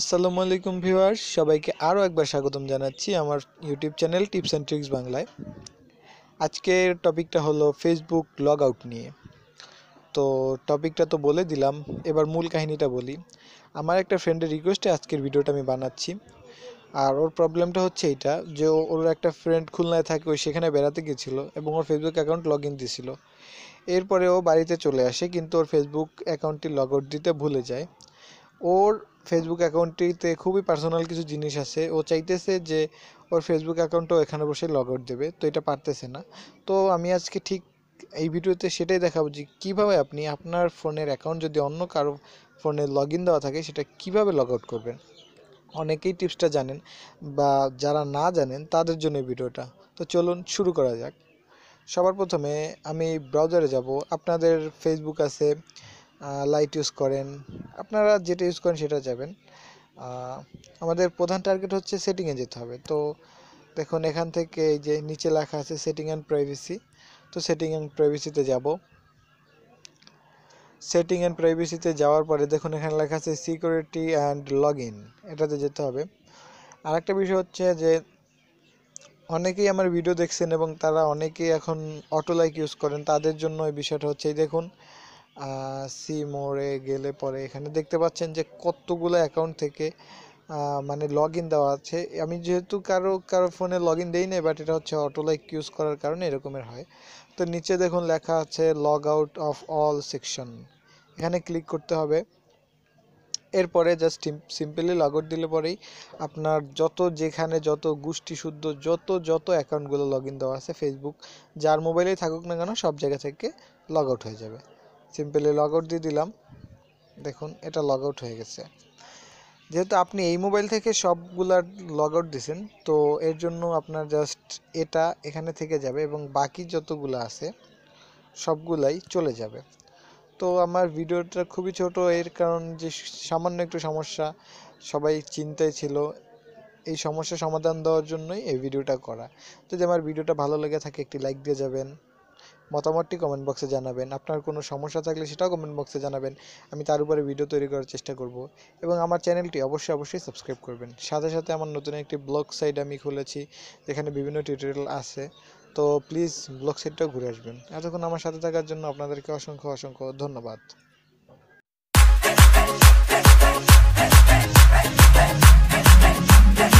আসসালামু আলাইকুম ভিউয়ার সবাইকে আরও একবার স্বাগতম জানাচ্ছি আমার YouTube channel tips and tricks বাংলায় আজকের টপিকটা হলো ফেসবুক লগ আউট নিয়ে তো টপিকটা তো বলে দিলাম এবার মূল কাহিনীটা বলি আমার একটা ফ্রেন্ডের রিকোয়েস্টে আজকের ভিডিওটা আমি বানাচ্ছি আর ওর প্রবলেমটা হচ্ছে এটা যে ওর একটা ফ্রেন্ড খুলনায় থাকে ওই সেখানে বেড়াতে গেছিলো এবং ওর ফেসবুক অ্যাকাউন্ট লগ ইন দিয়েছিলো এরপরে ও বাড়িতে চলে আসে কিন্তু ওর ফেসবুক অ্যাকাউন্টটি লগ আউট দিতে ভুলে যায় ওর ফেসবুক অ্যাকাউন্টটিতে খুবই পার্সোনাল কিছু জিনিস আছে ও চাইতেছে যে ওর ফেসবুক অ্যাকাউন্টও এখানে বসে লগ আউট দেবে তো এটা পারতেছে না তো আমি আজকে ঠিক এই ভিডিওতে সেটাই দেখাবো যে কীভাবে আপনি আপনার ফোনের অ্যাকাউন্ট যদি অন্য কারো ফোনে লগ ইন দেওয়া থাকে সেটা কিভাবে লগ আউট করবেন অনেকেই টিপসটা জানেন বা যারা না জানেন তাদের জন্য ভিডিওটা তো চলুন শুরু করা যাক সবার প্রথমে আমি ব্রাউজারে যাব আপনাদের ফেসবুক আছে লাইট ইউজ করেন আপনারা যেটা ইউজ করেন সেটা যাবেন আমাদের প্রধান টার্গেট হচ্ছে সেটিংয়ে যেতে হবে তো দেখুন এখান থেকে এই যে নিচে লেখা আছে সেটিং অ্যান্ড প্রাইভেসি তো সেটিং অ্যান্ড প্রাইভেসিতে যাব সেটিং অ্যান্ড প্রাইভেসিতে যাওয়ার পরে দেখুন এখানে লেখা আছে সিকিউরিটি অ্যান্ড লগ ইন এটাতে যেতে হবে আর একটা বিষয় হচ্ছে যে অনেকেই আমার ভিডিও দেখছেন এবং তারা অনেকেই এখন অটো লাইক ইউজ করেন তাদের জন্য এই বিষয়টা হচ্ছে দেখুন সি মোড়ে গেলে পরে এখানে দেখতে পাচ্ছেন যে কতগুলো অ্যাকাউন্ট থেকে মানে লগ ইন দেওয়া আছে আমি যেহেতু কারো কারো ফোনে লগ ইন দেই না বাট এটা হচ্ছে অটো লাইক ইউজ করার কারণে এরকমের হয় তো নিচে দেখুন লেখা আছে log out of all section এখানে ক্লিক করতে হবে এরপরে জাস্ট সিম্পলি লগ আউট দিলে পরেই আপনার যত যেখানে যত গোষ্ঠী শুদ্ধ যত যত অ্যাকাউন্টগুলো লগ ইন দেওয়া আছে ফেসবুক যার মোবাইলেই থাকুক না কেন সব জায়গা থেকে লগ আউট হয়ে যাবে সিম্পলি লগ আউট দিয়ে দিলাম দেখুন এটা লগ আউট হয়ে গেছে যেহেতু আপনি এই মোবাইল থেকে সবগুলার লগ আউট দিছেন তো এর জন্য আপনার জাস্ট এটা এখানে থেকে যাবে এবং বাকি যতগুলো আছে সবগুলাই চলে যাবে তো আমার ভিডিওটা খুবই ছোট এর কারণ যে সামান্য একটু সমস্যা সবাই চিন্তায় ছিল এই সমস্যা সমাধান দেওয়ার জন্যই এই ভিডিওটা করা যদি আমার ভিডিওটা ভালো লেগে থাকে একটি লাইক দিয়ে যাবেন মতামতটি কমেন্ট বক্সে জানাবেন আপনার কোনো সমস্যা থাকলে সেটাও কমেন্ট বক্সে জানাবেন আমি তার উপরে ভিডিও তৈরি করার চেষ্টা করব এবং আমার চ্যানেলটি অবশ্যই অবশ্যই সাবস্ক্রাইব করবেন সাথে সাথে আমার নতুন একটি ব্লগ সাইট আমি খুলেছি যেখানে বিভিন্ন টিউটোরিয়াল আছে তো প্লিজ ব্লগ সাইটটাও ঘুরে আসবেন এতক্ষণ আমার সাথে থাকার জন্য আপনাদেরকে অসংখ্য অসংখ্য ধন্যবাদ